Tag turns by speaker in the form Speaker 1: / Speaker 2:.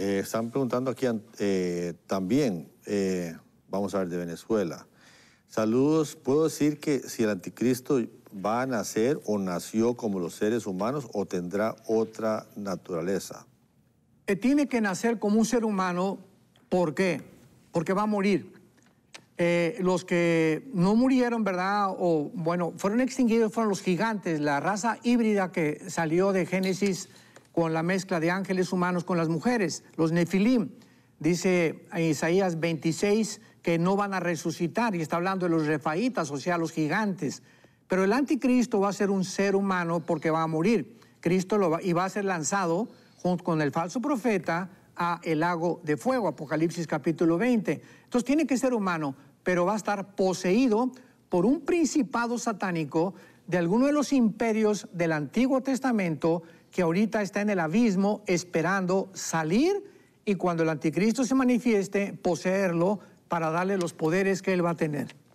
Speaker 1: Eh, están preguntando aquí eh, también, eh, vamos a ver, de Venezuela. Saludos, puedo decir que si el anticristo va a nacer o nació como los seres humanos o tendrá otra naturaleza.
Speaker 2: tiene que nacer como un ser humano, ¿por qué? Porque va a morir. los que no murieron, ¿verdad? O bueno, fueron extinguidos, fueron los gigantes, la raza híbrida que salió de Génesis con la mezcla de ángeles humanos con las mujeres, los nefilim. Dice Isaías 26 que no van a resucitar y está hablando de los refaitas, o sea, los gigantes. Pero el anticristo va a ser un ser humano porque va a morir. Cristo lo va, y va a ser lanzado junto con el falso profeta a el lago de fuego, Apocalipsis capítulo 20. Entonces tiene que ser humano, pero va a estar poseído por un principado satánico de alguno de los imperios del Antiguo Testamento que ahorita está en el abismo esperando salir y cuando el anticristo se manifieste, poseerlo para darle los poderes que él va a tener.